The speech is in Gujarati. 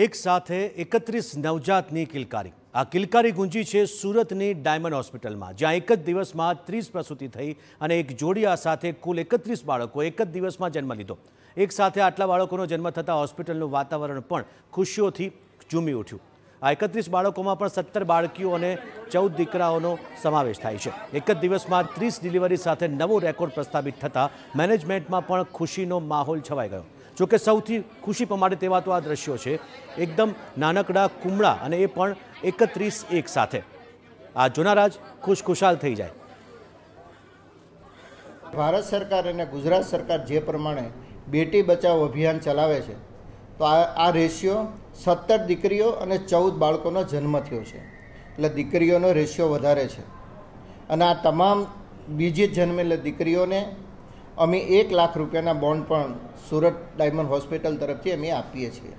એક સાથે એકત્રીસ નવજાતની કિલકારી આ કિલકારી ગુંજી છે સુરતની ડાયમંડ હોસ્પિટલમાં જ્યાં એક જ દિવસમાં ત્રીસ પ્રસૂતિ થઈ અને એક જોડી આ સાથે કુલ એકત્રીસ બાળકો એક જ દિવસમાં જન્મ લીધો એક સાથે આટલા બાળકોનો જન્મ થતાં હોસ્પિટલનું વાતાવરણ પણ ખુશીઓથી ઝૂમી ઉઠ્યું આ એકત્રીસ બાળકોમાં પણ સત્તર બાળકીઓ અને ચૌદ દીકરાઓનો સમાવેશ થાય છે એક જ દિવસમાં ત્રીસ ડિલિવરી સાથે નવો રેકોર્ડ પ્રસ્થાપિત થતાં મેનેજમેન્ટમાં પણ ખુશીનો માહોલ છવાઈ ગયો જોકે સૌથી ખુશી પમાડે તેવા તો આ દ્રશ્યો છે એકદમ નાનકડા કુમળા અને એ પણ એકત્રીસ એક સાથે આ જુનારાજ ખુશખુશાલ થઈ જાય ભારત સરકાર અને ગુજરાત સરકાર જે પ્રમાણે બેટી બચાવ અભિયાન ચલાવે છે તો આ આ રેશિયો સત્તર દીકરીઓ અને ચૌદ બાળકોનો જન્મ થયો છે એટલે દીકરીઓનો રેશિયો વધારે છે અને આ તમામ બીજી જન્મેલી દીકરીઓને અમે એક લાખ રૂપિયાના બોન્ડ પણ સુરત ડાયમંડ હોસ્પિટલ તરફથી અમે આપીએ છીએ